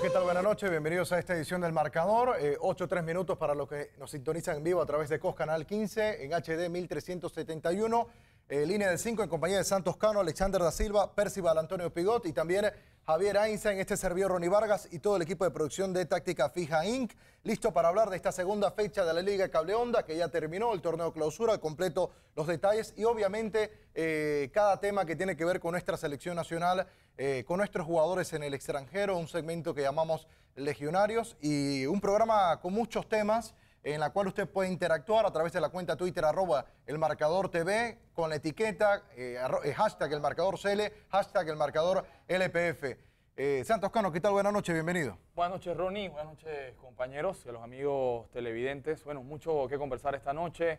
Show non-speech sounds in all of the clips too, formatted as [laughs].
¿qué tal? Buenas noches, bienvenidos a esta edición del Marcador. Eh, 8 3 minutos para los que nos sintonizan en vivo a través de COS Canal 15 en HD 1371, eh, línea de 5 en compañía de Santos Cano, Alexander da Silva, Percival Antonio Pigot y también Javier en este servidor Ronnie Vargas y todo el equipo de producción de Táctica Fija Inc. Listo para hablar de esta segunda fecha de la Liga Cable que ya terminó el torneo clausura, completo los detalles y obviamente eh, cada tema que tiene que ver con nuestra selección nacional, eh, con nuestros jugadores en el extranjero, un segmento que llamamos Legionarios y un programa con muchos temas en la cual usted puede interactuar a través de la cuenta Twitter arroba el marcador TV con la etiqueta eh, eh, hashtag el marcador CL, hashtag el marcador LPF. Eh, Santos Cano, ¿qué tal? Buenas noches, bienvenido. Buenas noches, Ronnie. Buenas noches, compañeros y a los amigos televidentes. Bueno, mucho que conversar esta noche.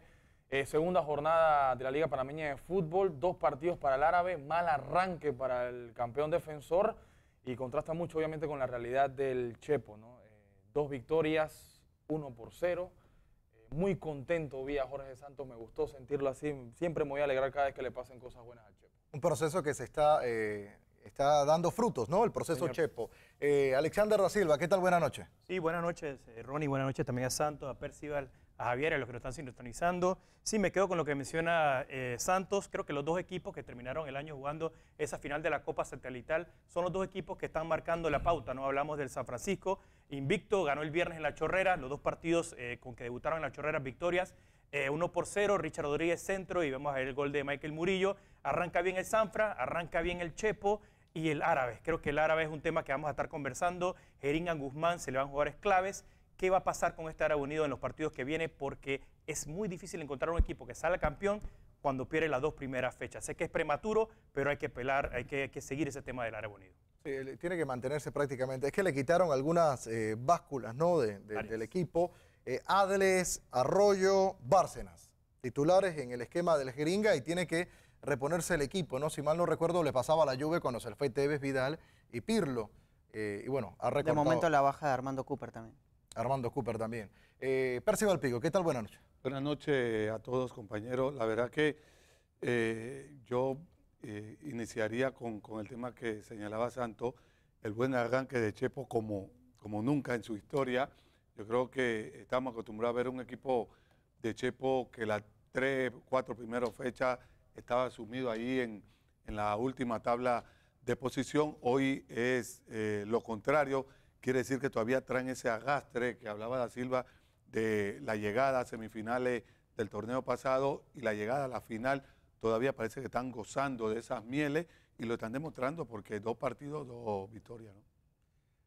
segunda jornada de la Liga Panameña de Fútbol, dos partidos para el árabe, mal arranque para el campeón defensor y contrasta mucho obviamente con la realidad del Chepo. ¿no? dos victorias, uno por cero, muy contento vi a Jorge Santos, me gustó sentirlo así. Siempre muy voy a alegrar cada vez que le pasen cosas buenas a Chepo. Un proceso que se está, eh, está dando frutos, ¿no? El proceso Chepo. Eh, Alexander da Silva, ¿qué tal? Buenas noches. Sí, buenas noches, eh, Ronnie. Buenas noches también a Santos, a Percival, a Javier, a los que nos están sintonizando. Sí, me quedo con lo que menciona Santos. Creo que los dos equipos que terminaron el año jugando esa final de la Copa Satelital son los dos equipos que están marcando la pauta. No hablamos del San Francisco, invicto, ganó el viernes en la chorrera, los dos partidos eh, con que debutaron en la chorrera, victorias, 1 eh, por 0, Richard Rodríguez centro y vemos ver el gol de Michael Murillo, arranca bien el Sanfra, arranca bien el Chepo y el árabe. Creo que el árabe es un tema que vamos a estar conversando, Jeringan Guzmán se le van jugadores claves, qué va a pasar con este árabe unido en los partidos que viene porque es muy difícil encontrar un equipo que salga campeón cuando pierde las dos primeras fechas. Sé que es prematuro, pero hay que pelar, hay que seguir ese tema del árabe unido tiene que mantenerse prácticamente. Es que le quitaron algunas eh, básculas ¿no? del equipo. Eh, Adles, Arroyo, Bárcenas, titulares en el esquema del jeringa y tiene que reponerse el equipo. ¿no? Si mal no recuerdo, le pasaba la lluvia cuando se le fue Tevez, Vidal y Pirlo. Eh, y bueno, ha De momento la baja de Armando Cooper también. Armando Cooper también. Percival Pigo, ¿qué tal? Buenas noches. Buenas noches a todos, compañeros. La verdad que yo eh, iniciaría con, el tema que señalaba Santo, el buen arranque de Chepo como, como nunca en su historia. Yo creo que estamos acostumbrados a ver un equipo de Chepo que las tres, cuatro primeras fechas estaba sumido ahí en, la última tabla de posición. Hoy es eh, lo contrario, quiere decir que todavía traen ese agastre que hablaba da Silva de la llegada a semifinales del torneo pasado y la llegada a la final todavía parece que están gozando de esas mieles y lo están demostrando porque dos partidos, dos victorias. ¿no?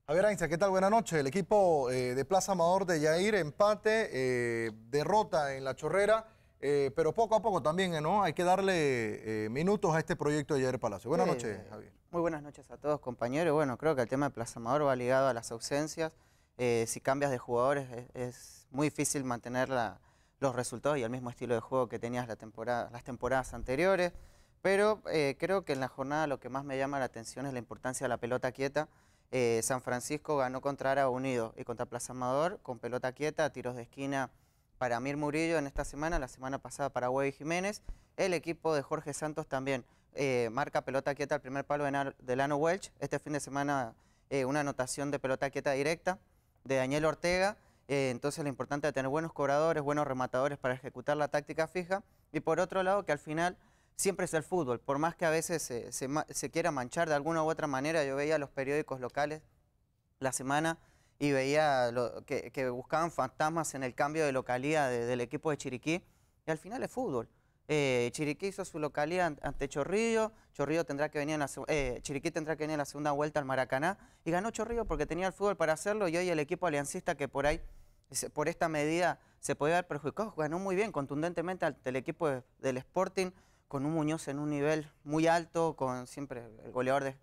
Javier Ainza, ¿qué tal? Buenas noches. El equipo eh, de Plaza Amador de Yair, empate, eh, derrota en la chorrera, eh, pero poco a poco también, ¿no? Hay que darle minutos a este proyecto de Yair Palacio. Buenas noches, Javier. Muy buenas noches a todos, compañeros. Bueno, creo que el tema de Plaza Amador va ligado a las ausencias. si cambias de jugadores es, es muy difícil mantener la, los resultados y el mismo estilo de juego que tenías las temporadas anteriores. Pero eh, creo que en la jornada lo que más me llama la atención es la importancia de la pelota quieta. Eh, San Francisco ganó contra Ara Unido y contra Plaza Amador con pelota quieta, tiros de esquina para Mir Murillo en esta semana, la semana pasada para Huey Jiménez. El equipo de Jorge Santos también eh, marca pelota quieta al primer palo de, de Lano Welch. Este fin de semana una anotación de pelota quieta directa de Daniel Ortega. Eh, entonces lo importante es tener buenos cobradores, buenos rematadores para ejecutar la táctica fija. Y por otro lado, que al final siempre es el fútbol. Por más que a veces se, quiera manchar de alguna u otra manera, yo veía los periódicos locales la semana y veía que, buscaban fantasmas en el cambio de localidad del equipo de Chiriquí. Y al final es fútbol. Eh, Chiriquí hizo su localidad ante Chorrillo, Chorrillo tendrá que venir eh, Chiriquí tendrá que venir en la segunda vuelta al Maracaná y ganó Chorrillo porque tenía el fútbol para hacerlo y hoy el equipo aliancista que por ahí por esta medida se podía ver perjudicado. Ganó muy bien, contundentemente, al el equipo del Sporting, con un Muñoz en un nivel muy alto, con siempre el goleador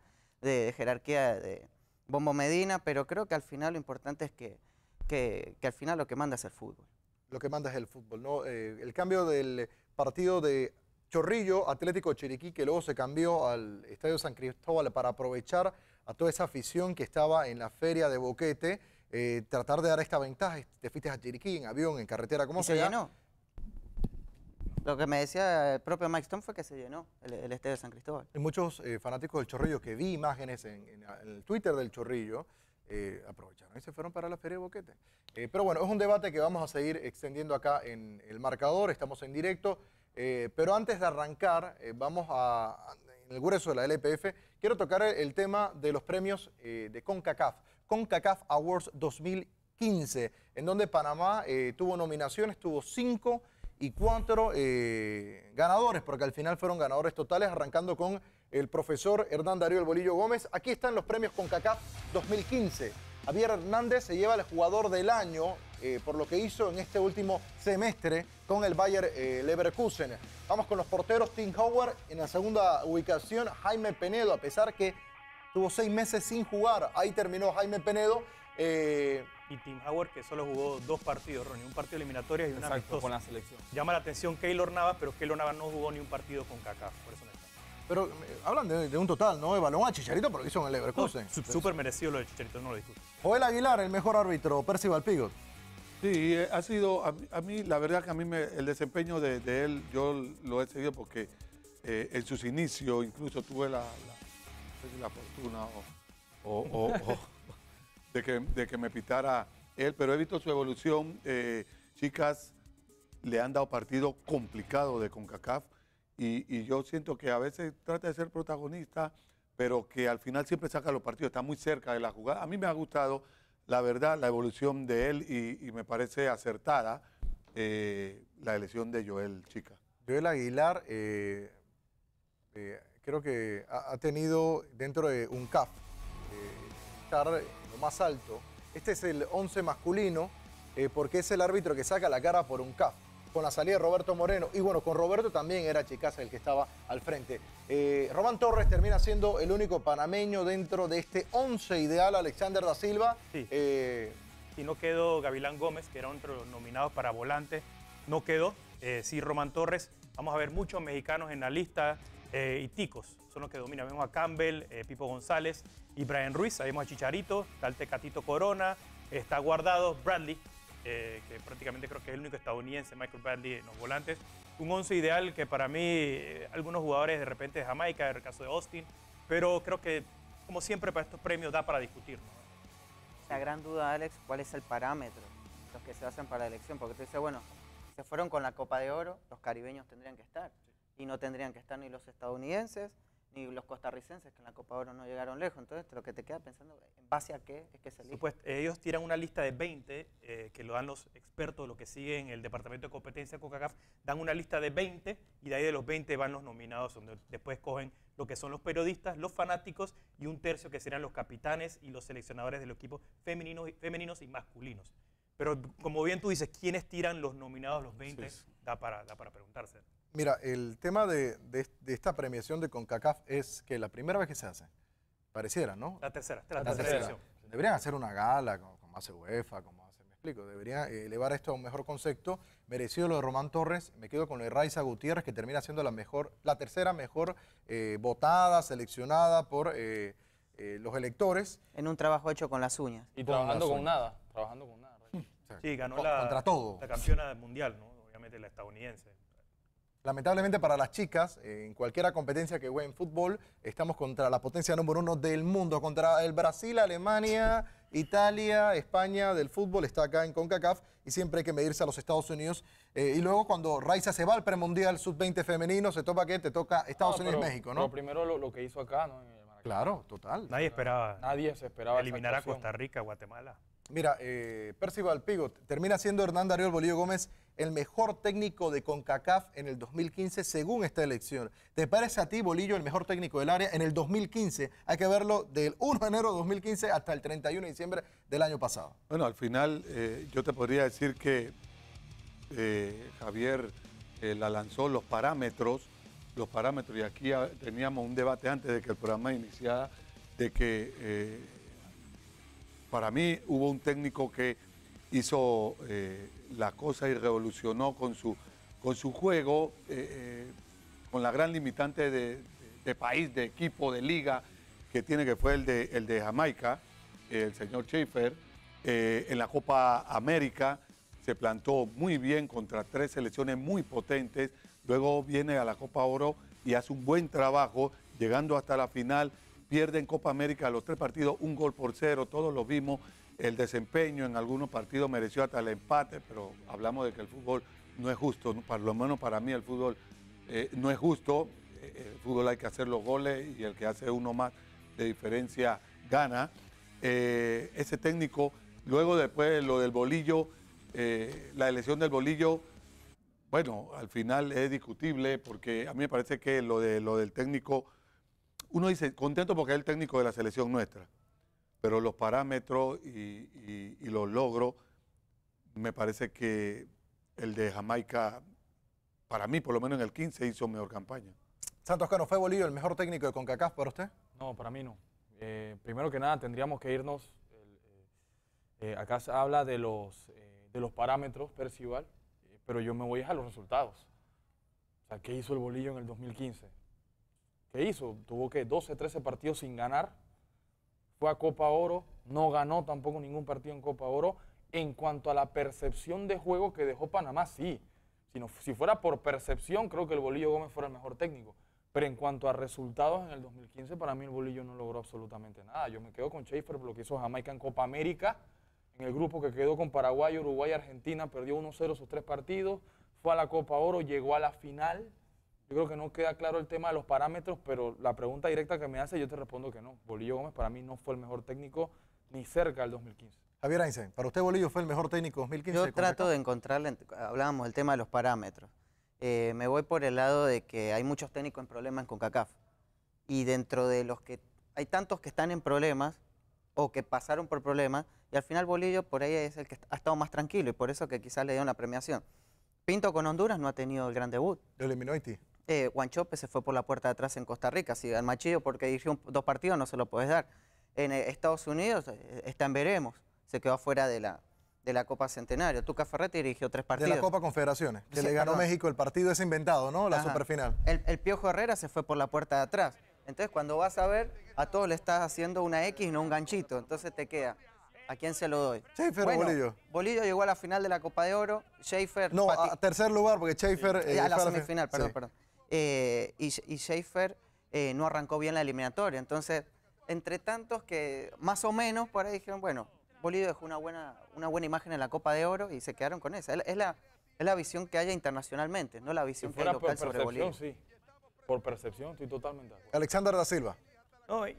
de, jerarquía de Bombo Medina, pero creo que al final lo importante es que, que, al final lo que manda es el fútbol. Lo que manda es el fútbol, ¿no? Eh, el cambio del partido de Chorrillo, Atlético Chiriquí, que luego se cambió al Estadio San Cristóbal para aprovechar a toda esa afición que estaba en la feria de Boquete. Eh, tratar de dar esta ventaja. Te fuiste a Chiriquí, en avión, en carretera, ¿cómo se, se llenó? Lo que me decía el propio Mike Stone fue que se llenó el, este de San Cristóbal. Y muchos eh, fanáticos del Chorrillo que vi imágenes en, el Twitter del Chorrillo eh, aprovecharon y se fueron para la Feria de Boquete. pero bueno, es un debate que vamos a seguir extendiendo acá en el marcador. Estamos en directo. pero antes de arrancar, vamos a, en el grueso de la LPF, quiero tocar el tema de los premios de CONCACAF con CACAF Awards 2015, en donde Panamá eh, tuvo nominaciones, tuvo cinco y cuatro eh, ganadores, porque al final fueron ganadores totales, arrancando con el profesor Hernán Darío El Bolillo Gómez. Aquí están los premios con CACAF 2015. Javier Hernández se lleva el jugador del año eh, por lo que hizo en este último semestre con el Bayer Leverkusen. Vamos con los porteros Tim Howard en la segunda ubicación, Jaime Penedo, a pesar que Tuvo seis meses sin jugar. Ahí terminó Jaime Penedo. Eh, y Tim Howard, que solo jugó dos partidos, Ronnie, un partido eliminatorio y una Exacto, con la selección. Llama la atención Keylor Navas, pero Keylor Navas no jugó ni un partido con Kaká, por eso no está. Pero eh, hablan de, un total, ¿no? De balón a Chicharito, pero hizo en el Evercruz. Súper merecido lo de Chicharito, no lo discuto. Joel Aguilar, el mejor árbitro, Percival Pigot. Sí, eh, ha sido, a, mí, la verdad que a mí me, el desempeño de, él, yo lo he seguido porque en sus inicios incluso tuve la, la fortuna [laughs] de, que, de, que, me pitara él, pero he visto su evolución. Eh, chicas le han dado partido complicado de CONCACAF y, y, yo siento que a veces trata de ser protagonista, pero que al final siempre saca los partidos, está muy cerca de la jugada. A mí me ha gustado, la verdad, la evolución de él y, me parece acertada eh, la elección de Joel Chica. Joel Aguilar... Eh, eh creo que ha, tenido dentro de un CAF eh, estar lo más alto. Este es el 11 masculino eh, porque es el árbitro que saca la cara por un CAF. Con la salida de Roberto Moreno y bueno, con Roberto también era Chicasa el que estaba al frente. Eh, Román Torres termina siendo el único panameño dentro de este 11 ideal, Alexander da Silva. Sí. no quedó Gavilán Gómez, que era otro los nominados para volante, no quedó. sí, Román Torres. Vamos a ver muchos mexicanos en la lista. Eh, y Ticos. Son los que dominan. Vemos a Campbell, eh, Pipo González y Brian Ruiz. Ahí vemos a Chicharito, está el Tecatito Corona, está guardado Bradley, eh, que prácticamente creo que es el único estadounidense, Michael Bradley, en los volantes. Un once ideal que para mí, algunos jugadores de repente de Jamaica, en el caso de Austin, pero creo que, como siempre, para estos premios da para discutir. La gran duda, Alex, ¿cuál es el parámetro? Los que se hacen para la elección, porque tú dices, bueno, se fueron con la Copa de Oro, los caribeños tendrían que estar y no tendrían que estar ni los estadounidenses ni los costarricenses que en la Copa Oro no llegaron lejos. Entonces, lo que te queda pensando, ¿en base a qué es que se elige? Pues, ellos tiran una lista de 20 eh, que lo dan los expertos, los que siguen el Departamento de Competencia de Coca-Cola, dan una lista de 20 y de ahí de los 20 van los nominados, donde después cogen lo que son los periodistas, los fanáticos y un tercio que serán los capitanes y los seleccionadores de los equipos femeninos, femeninos y masculinos. Pero como bien tú dices, ¿quiénes tiran los nominados, los 20? Da, para, da para preguntarse. Mira, el tema de, esta premiación de CONCACAF es que la primera vez que se hace, pareciera, ¿no? La tercera, la, la tercera. edición. Deberían hacer una gala, como, hace UEFA, como hace, me explico, deberían elevar esto a un mejor concepto. Merecido lo de Román Torres, me quedo con lo de Raiza Gutiérrez, que termina siendo la mejor, la tercera mejor eh, votada, seleccionada por eh, eh, los electores. En un trabajo hecho con las uñas. Y trabajando con nada, trabajando con nada. sí, ganó la, contra todo. la campeona mundial, ¿no? obviamente la estadounidense. Lamentablemente para las chicas, en cualquiera competencia que juegue en fútbol, estamos contra la potencia número uno del mundo, contra el Brasil, Alemania, Italia, España del fútbol, está acá en CONCACAF y siempre hay que medirse a los Estados Unidos. Eh, y luego cuando Raiza se va al premundial sub-20 femenino, se toca que te toca Estados Unidos y México, ¿no? Pero primero lo, que hizo acá, ¿no? claro, total. Nadie esperaba. Nadie se esperaba. Eliminar a Costa Rica, Guatemala. Mira, eh, Percival Pigo, termina siendo Hernán Darío Bolívar Gómez el mejor técnico de CONCACAF en el 2015 según esta elección. ¿Te parece a ti, Bolillo, el mejor técnico del área en el 2015? Hay que verlo del 1 de enero de 2015 hasta el 31 de diciembre del año pasado. Bueno, al final eh, yo te podría decir que eh, Javier eh, la lanzó los parámetros, los parámetros, y aquí teníamos un debate antes de que el programa iniciara, de que para mí hubo un técnico que hizo la cosa y revolucionó con su, con su juego, eh, eh, con la gran limitante de, país, de equipo, de liga que tiene, que fue el de, el de Jamaica, el señor Schaefer, eh, en la Copa América se plantó muy bien contra tres selecciones muy potentes, luego viene a la Copa Oro y hace un buen trabajo, llegando hasta la final, pierde en Copa América los tres partidos, un gol por cero, todos los vimos, el desempeño en algunos partidos mereció hasta el empate, pero hablamos de que el fútbol no es justo, por lo menos para mí el fútbol eh, no es justo, eh, el fútbol hay que hacer los goles y el que hace uno más de diferencia gana. Eh, ese técnico, luego después lo del bolillo, la elección del bolillo, bueno, al final es discutible porque a mí me parece que lo, de, lo del técnico, uno dice contento porque es el técnico de la selección nuestra pero los parámetros y, los logros, me parece que el de Jamaica, para mí, por lo menos en el 15, hizo mejor campaña. Santos Cano, ¿fue Bolillo el mejor técnico de CONCACAF para usted? No, para mí no. Eh, primero que nada, tendríamos que irnos, eh, eh, acá se habla de los, de los parámetros, Percival, pero yo me voy a los resultados. O sea, ¿qué hizo el Bolillo en el 2015? ¿Qué hizo? Tuvo que 12, 13 partidos sin ganar fue a Copa Oro, no ganó tampoco ningún partido en Copa Oro. En cuanto a la percepción de juego que dejó Panamá, sí. Si, si fuera por percepción, creo que el Bolillo Gómez fuera el mejor técnico. Pero en cuanto a resultados en el 2015, para mí el Bolillo no logró absolutamente nada. Yo me quedo con Schaefer por lo que hizo Jamaica en Copa América, en el grupo que quedó con Paraguay, Uruguay, Argentina, perdió 1-0 sus tres partidos, fue a la Copa Oro, llegó a la final, yo creo que no queda claro el tema de los parámetros, pero la pregunta directa que me hace, yo te respondo que no. Bolillo Gómez para mí no fue el mejor técnico ni cerca del 2015. Javier Einstein, para usted Bolillo fue el mejor técnico 2015. Yo trato de encontrarle, hablábamos del tema de los parámetros. Eh, me voy por el lado de que hay muchos técnicos en problemas con CACAF. Y dentro de los que hay tantos que están en problemas o que pasaron por problemas, y al final Bolillo por ahí es el que ha estado más tranquilo y por eso que quizás le dio una premiación. Pinto con Honduras no ha tenido el gran debut. Lo eliminó Haití. Juan este Chope pues, se fue por la puerta de atrás en Costa Rica, si al Machillo porque dirigió dos partidos no se lo puedes dar. En eh, Estados Unidos eh, está en veremos, se quedó fuera de la, de la Copa Centenario. Tuca Ferretti dirigió tres partidos. De la Copa Confederaciones, que le ganó México el partido es inventado, ¿no? La superfinal. El, Piojo Herrera se fue por la puerta de atrás. Entonces cuando vas a ver, a todos le estás haciendo una X no un ganchito, entonces te queda. ¿A quién se lo doy? Schaefer o Bolillo. Bolillo llegó a la final de la Copa de Oro. Schaefer. No, a tercer lugar, porque Schaefer. Ya eh, a la semifinal, perdón, perdón. Eh, y, Schaefer eh, no arrancó bien la eliminatoria. Entonces, entre tantos que más o menos por ahí dijeron, bueno, Bolivia dejó una buena, una buena imagen en la Copa de Oro y se quedaron con esa. Es la, la visión que haya internacionalmente, no la visión que hay local por sobre Bolivia. Sí. Por percepción, estoy totalmente Alexander da Silva.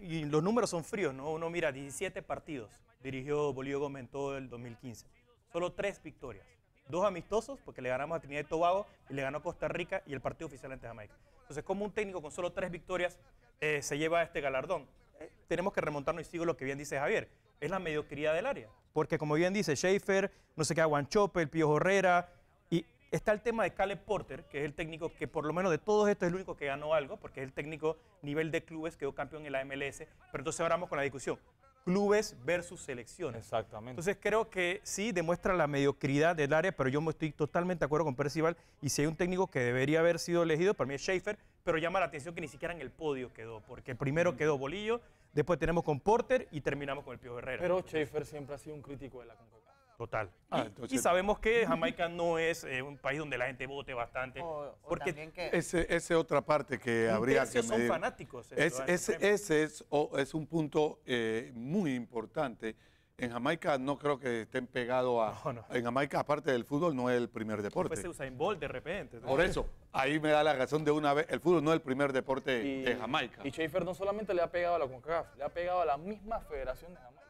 y los números son fríos, ¿no? Uno mira, 17 partidos dirigió Bolívar Gómez en todo el 2015. Solo tres victorias dos amistosos, porque le ganamos a Trinidad y Tobago y le ganó Costa Rica y el partido oficial ante Jamaica. Entonces, como un técnico con solo tres victorias eh, se lleva este galardón? Eh, tenemos que remontarnos y sigo lo que bien dice Javier, es la mediocridad del área. Porque como bien dice Schaefer, no sé qué, Guanchope, el Pío Herrera, y está el tema de Caleb Porter, que es el técnico que por lo menos de todos estos es el único que ganó algo, porque es el técnico nivel de clubes, quedó campeón en la MLS, pero entonces ahora vamos con la discusión clubes versus selecciones. Exactamente. Entonces creo que sí demuestra la mediocridad del área, pero yo estoy totalmente de acuerdo con Percival. Y si hay un técnico que debería haber sido elegido, para mí es Schaefer, pero llama la atención que ni siquiera en el podio quedó, porque primero mm. quedó Bolillo, después tenemos con Porter y terminamos con el Pío Herrera. Pero Schaefer siempre ha sido un crítico de la CONCACAF. Total. Ah, y, sabemos que Jamaica no es eh, un país donde la gente vote bastante. porque ese, otra parte que habría que son fanáticos. Es, ese, es, es, un punto eh, muy importante. En Jamaica no creo que estén pegados a... En Jamaica, aparte del fútbol, no es el primer deporte. se usa en bol de repente. Por eso, ahí me da la razón de una vez. El fútbol no es el primer deporte de Jamaica. Y Schaefer no solamente le ha pegado a la CONCACAF, le ha pegado a la misma federación de Jamaica.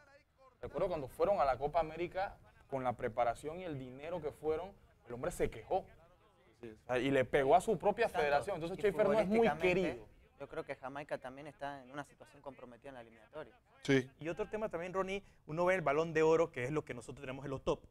Recuerdo cuando fueron a la Copa América con la preparación y el dinero que fueron, el hombre se quejó. Y le pegó a su propia federación. Entonces Schaefer no es muy querido. Yo creo que Jamaica también está en una situación comprometida en la eliminatoria. Sí. Y otro tema también, Ronnie, uno ve el balón de oro, que es lo que nosotros tenemos en los top.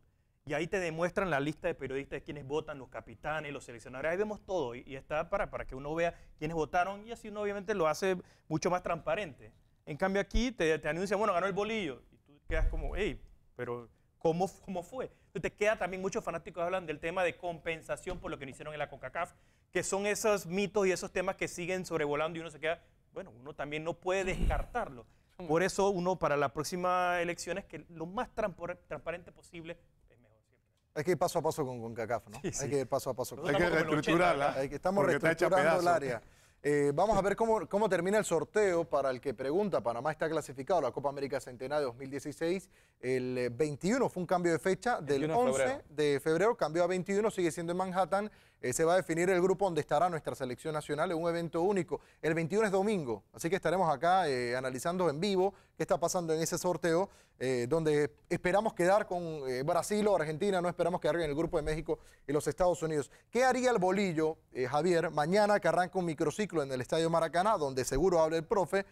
Y ahí te demuestran la lista de periodistas de quienes votan, los capitanes, los seleccionadores. Ahí vemos todo y, está para, para que uno vea quiénes votaron y así uno obviamente lo hace mucho más transparente. En cambio aquí te, te anuncian, bueno, ganó el bolillo. Y tú quedas como, hey, pero cómo, cómo fue. Entonces queda también muchos fanáticos hablan del tema de compensación por lo que no hicieron en la CONCACAF, que son esos mitos y esos temas que siguen sobrevolando y uno se queda, bueno, uno también no puede descartarlo. Por eso uno para la próxima elecciones que lo más transparente posible es mejor. hay que ir paso a paso con CONCACAF, ¿no? Hay que ir paso a paso. Con... Hay que reestructurarla. Estamos reestructurando el área. Eh, vamos a ver cómo, termina el sorteo para el que pregunta. Panamá está clasificado a la Copa América Centenaria 2016. El 21 eh, fue un cambio de fecha. Del 11 de febrero cambió a 21, sigue siendo en Manhattan. Eh, se va a definir el grupo donde estará nuestra selección nacional es un evento único. El 21 es domingo, así que estaremos acá analizando en vivo qué está pasando en ese sorteo. Eh, donde esperamos quedar con eh, Brasil o Argentina, no esperamos quedar en el grupo de México y los Estados Unidos. ¿Qué haría el bolillo, eh, Javier, mañana que arranca un microciclo en el Estadio Maracaná, donde seguro habla el profe,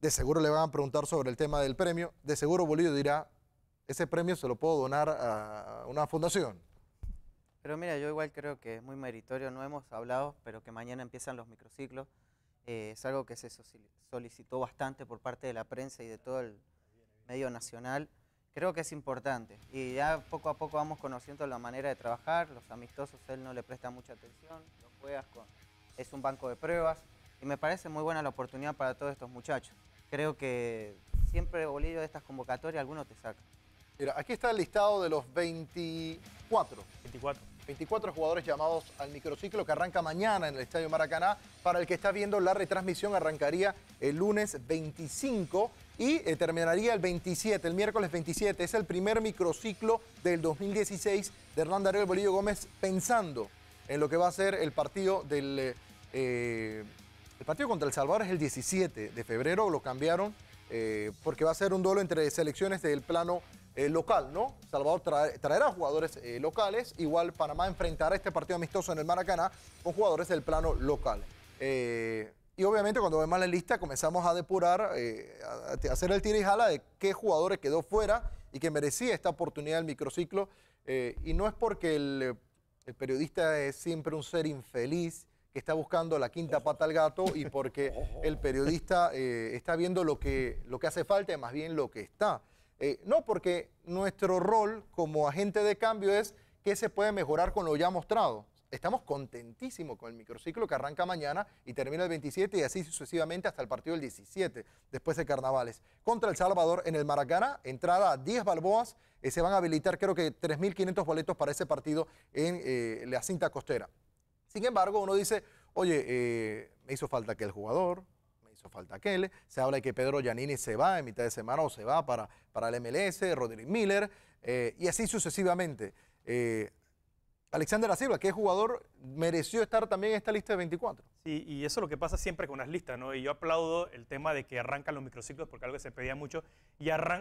de seguro le van a preguntar sobre el tema del premio, de seguro Bolillo dirá, ese premio se lo puedo donar a una fundación. Pero mira, yo igual creo que es muy meritorio, no hemos hablado, pero que mañana empiezan los microciclos. es algo que se solicitó bastante por parte de la prensa y de todo el, medio nacional, creo que es importante. Y ya poco a poco vamos conociendo la manera de trabajar, los amistosos él no le presta mucha atención, juegas es un banco de pruebas y me parece muy buena la oportunidad para todos estos muchachos. Creo que siempre Bolillo de estas convocatorias alguno te saca. Mira, aquí está el listado de los 24. 24. 24 jugadores llamados al microciclo que arranca mañana en el Estadio Maracaná. Para el que está viendo la retransmisión, arrancaría el lunes 25 y eh, terminaría el 27, el miércoles 27. Es el primer microciclo del 2016 de Hernán Darío el Bolillo Gómez pensando en lo que va a ser el partido del... Eh, eh, el partido contra El Salvador es el 17 de febrero, lo cambiaron porque va a ser un duelo entre selecciones del plano local, ¿no? Salvador traerá jugadores locales, igual Panamá enfrentará este partido amistoso en el Maracaná con jugadores del plano local. Y obviamente cuando vemos la lista comenzamos a depurar, eh, a, hacer el tira y jala de qué jugadores quedó fuera y que merecía esta oportunidad del microciclo. Eh, y no es porque el, periodista es siempre un ser infeliz que está buscando la quinta pata al gato y porque el periodista eh, está viendo lo que, lo que hace falta y más bien lo que está. no, porque nuestro rol como agente de cambio es qué se puede mejorar con lo ya mostrado estamos contentísimos con el microciclo que arranca mañana y termina el 27 y así sucesivamente hasta el partido del 17, después de carnavales. Contra El Salvador en el Maracaná, entrada a 10 balboas, eh, se van a habilitar creo que 3.500 boletos para ese partido en eh, la cinta costera. Sin embargo, uno dice, oye, eh, me hizo falta aquel jugador, me hizo falta aquel. Se habla de que Pedro Giannini se va en mitad de semana o se va para, para el MLS, Rodríguez Miller, y así sucesivamente. Alexander Silva, que es jugador, mereció estar también en esta lista de 24. Sí, y eso es lo que pasa siempre con las listas, ¿no? Y yo aplaudo el tema de que arrancan los microciclos, porque algo que se pedía mucho,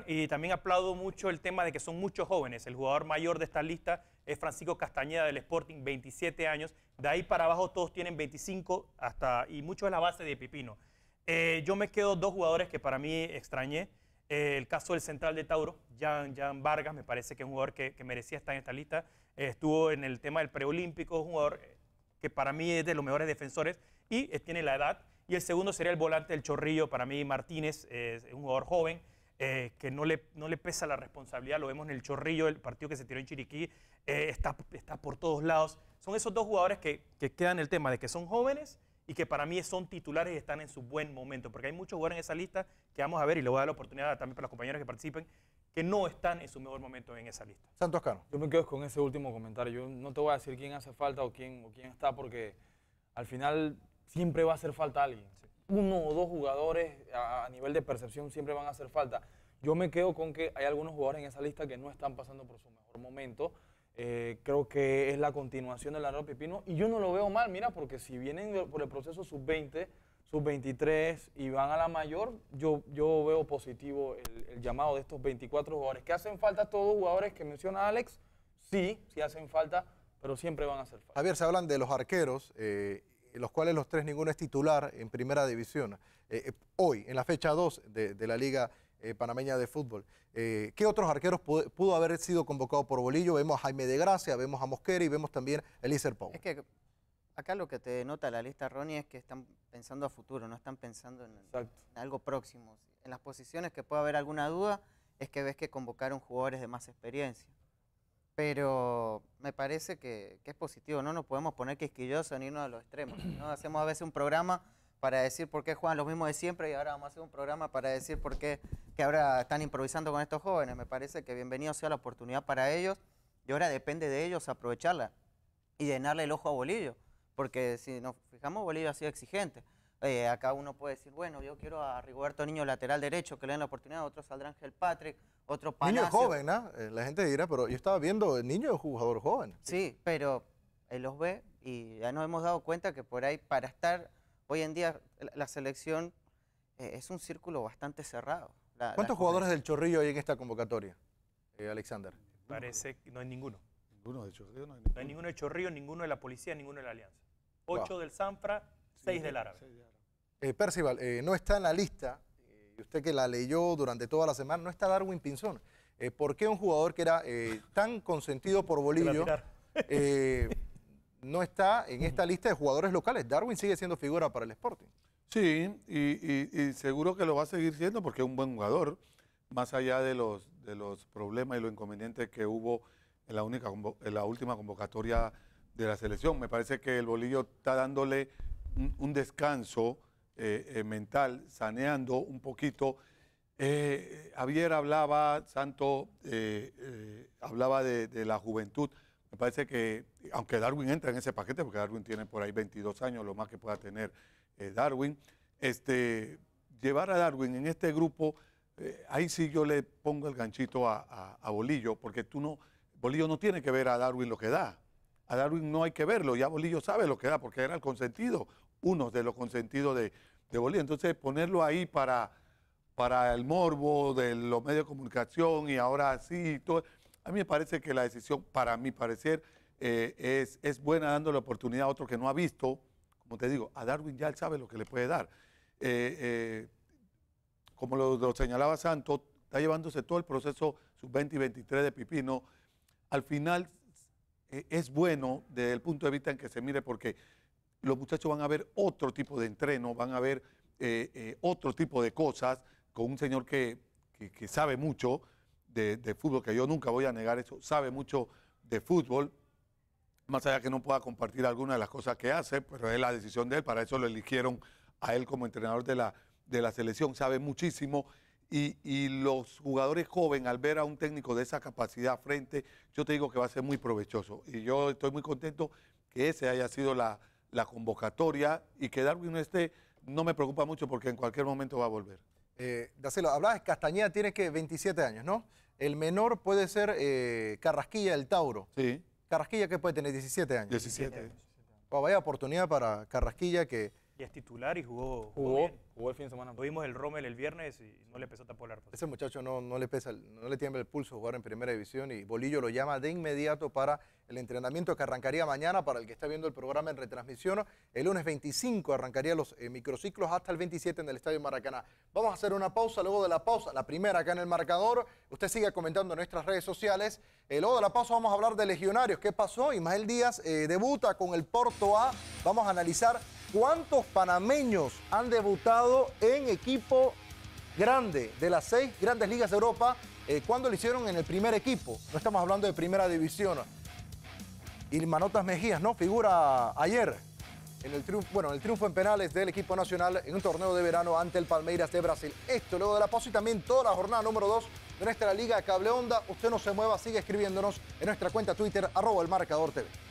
y, también aplaudo mucho el tema de que son muchos jóvenes. El jugador mayor de esta lista es Francisco Castañeda del Sporting, 27 años. De ahí para abajo todos tienen 25 hasta, y mucho es la base de Pipino. Eh, yo me quedo dos jugadores que para mí extrañé. Eh, el caso del central de Tauro, Jan, Jan Vargas, me parece que es un jugador que merecía estar en esta lista estuvo en el tema del preolímpico, jugador que para mí es de los mejores defensores y tiene la edad. Y el segundo sería el volante del Chorrillo, para mí Martínez, es un jugador joven. Eh, que no le, no le pesa la responsabilidad, lo vemos en el chorrillo, el partido que se tiró en Chiriquí, eh, está, está por todos lados. Son esos dos jugadores que, que quedan el tema de que son jóvenes y que para mí son titulares y están en su buen momento, porque hay muchos jugadores en esa lista que vamos a ver y le voy a dar la oportunidad también para los compañeros que participen, que no están en su mejor momento en esa lista. Santos Cano. Yo me quedo con ese último comentario. Yo no te voy a decir quién hace falta o quién, o quién está, porque al final siempre va a hacer falta alguien. Uno o dos jugadores a, nivel de percepción siempre van a hacer falta. Yo me quedo con que hay algunos jugadores en esa lista que no están pasando por su mejor momento. Eh, creo que es la continuación de la Leonardo Pipino y yo no lo veo mal, mira, porque si vienen por el proceso sub-20, sub-23 y van a la mayor, yo, yo veo positivo el, llamado de estos 24 jugadores. ¿Que hacen falta todos los jugadores que menciona Alex? Sí, sí hacen falta, pero siempre van a hacer falta. Javier, se hablan de los arqueros, eh, los cuales los tres ninguno es titular en primera división. Eh, eh, hoy, en la fecha 2 de, la Liga panameña de fútbol. ¿Qué otros arqueros pudo, haber sido convocado por Bolillo? Vemos a Jaime de Gracia, vemos a Mosquera y vemos también a Elícer Pau. Es que Acá lo que te denota la lista Ronnie, es que están pensando a futuro, no están pensando en, algo próximo. En las posiciones que puede haber alguna duda es que ves que convocaron jugadores de más experiencia. Pero me parece que, es positivo, no nos podemos poner quisquillosos ni irnos a los extremos. ¿no? [clears throat] Hacemos a veces un programa para decir por qué juegan los mismos de siempre y ahora vamos a hacer un programa para decir por qué que ahora están improvisando con estos jóvenes. Me parece que bienvenido sea la oportunidad para ellos y ahora depende de ellos aprovecharla y llenarle el ojo a Bolillo porque si nos fijamos, Bolivia ha sido exigente. Eh, acá uno puede decir, bueno, yo quiero a Rigoberto Niño lateral derecho, que le den la oportunidad, otro saldrá Ángel Patrick, otro Palacio. Niño joven, ¿no? ¿ah? Eh, la gente dirá, pero yo estaba viendo, el niño es jugador joven. Sí, pero él los ve y ya nos hemos dado cuenta que por ahí, para estar hoy en día, la selección eh, es un círculo bastante cerrado. ¿Cuántos jugadores del Chorrillo hay en esta convocatoria, Alexander? Parece que no hay ninguno. Ninguno Chorrillo, no hay ninguno. No hay ninguno de Chorrillo, ninguno de la policía, ninguno de la Alianza. 8 del Sanfra, 6 del Árabe. Eh, Percival, eh, no está en la lista, eh, y usted que la leyó durante toda la semana, no está Darwin Pinzón. ¿Por qué un jugador que era tan consentido por Bolillo no está en esta lista de jugadores locales? Darwin sigue siendo figura para el Sporting. Sí, y, seguro que lo va a seguir siendo porque es un buen jugador, más allá de los, de los problemas y los inconvenientes que hubo en la, única, en la última convocatoria de la selección. Me parece que el bolillo está dándole un, descanso eh, eh, mental, saneando un poquito. Eh, Javier hablaba, Santo hablaba de, la juventud. Me parece que, aunque Darwin entra en ese paquete, porque Darwin tiene por ahí 22 años, lo más que pueda tener Darwin, este, llevar a Darwin en este grupo, ahí sí yo le pongo el ganchito a Bolillo, porque tú no, Bolillo no tiene que ver a Darwin lo que da a Darwin no hay que verlo, ya Bolillo sabe lo que da, porque era el consentido, uno de los consentidos de, de Bolillo. Entonces, ponerlo ahí para, para el morbo de los medios de comunicación y ahora sí todo, a mí me parece que la decisión, para mi parecer, eh, es, es buena dando la oportunidad a otro que no ha visto, como te digo, a Darwin ya él sabe lo que le puede dar. Eh, eh, como lo, señalaba Santo, está llevándose todo el proceso sub-20 y 23 de Pipino. Al final e, es bueno desde el punto de vista en que se mire porque los muchachos van a ver otro tipo de entreno, van a ver eh, eh, otro tipo de cosas con un señor que, sabe mucho de, fútbol, que yo nunca voy a negar eso, sabe mucho de fútbol, más allá que no pueda compartir alguna de las cosas que hace, pero es la decisión de él, para eso lo eligieron a él como entrenador de la, de la selección, sabe muchísimo y, los jugadores jóvenes, al ver a un técnico de esa capacidad frente, yo te digo que va a ser muy provechoso. Y yo estoy muy contento que esa haya sido la, convocatoria y que Darwin no esté, no me preocupa mucho porque en cualquier momento va a volver. Eh, Dacelo, hablabas, Castañeda tiene que 27 años, ¿no? El menor puede ser eh, Carrasquilla, el Tauro. Sí. Carrasquilla que puede tener 17 años. 17. vaya oportunidad para Carrasquilla que y es titular y jugó. Jugó, jugó el fin de semana. vimos el Rommel el viernes y no le pesó tampoco el arco. Ese muchacho no, le pesa, no le tiembla el pulso jugar en primera división y Bolillo lo llama de inmediato para el entrenamiento que arrancaría mañana para el que está viendo el programa en retransmisión. El lunes 25 arrancaría los eh, microciclos hasta el 27 en el Estadio Maracaná. Vamos a hacer una pausa, luego de la pausa, la primera acá en el marcador. Usted sigue comentando en nuestras redes sociales. Eh, luego de la pausa vamos a hablar de legionarios. ¿Qué pasó? y Ismael Díaz eh, debuta con el Porto A. Vamos a analizar ¿Cuántos panameños han debutado en equipo grande de las seis grandes ligas de Europa? Eh, ¿Cuándo lo hicieron en el primer equipo? No estamos hablando de primera división. Y Manotas Mejías, ¿no? Figura ayer en el triunfo, bueno, el triunfo en penales del equipo nacional en un torneo de verano ante el Palmeiras de Brasil. Esto luego de la pausa y también toda la jornada número dos de nuestra Liga Cable Onda. Usted no se mueva, sigue escribiéndonos en nuestra cuenta Twitter, arroba el TV.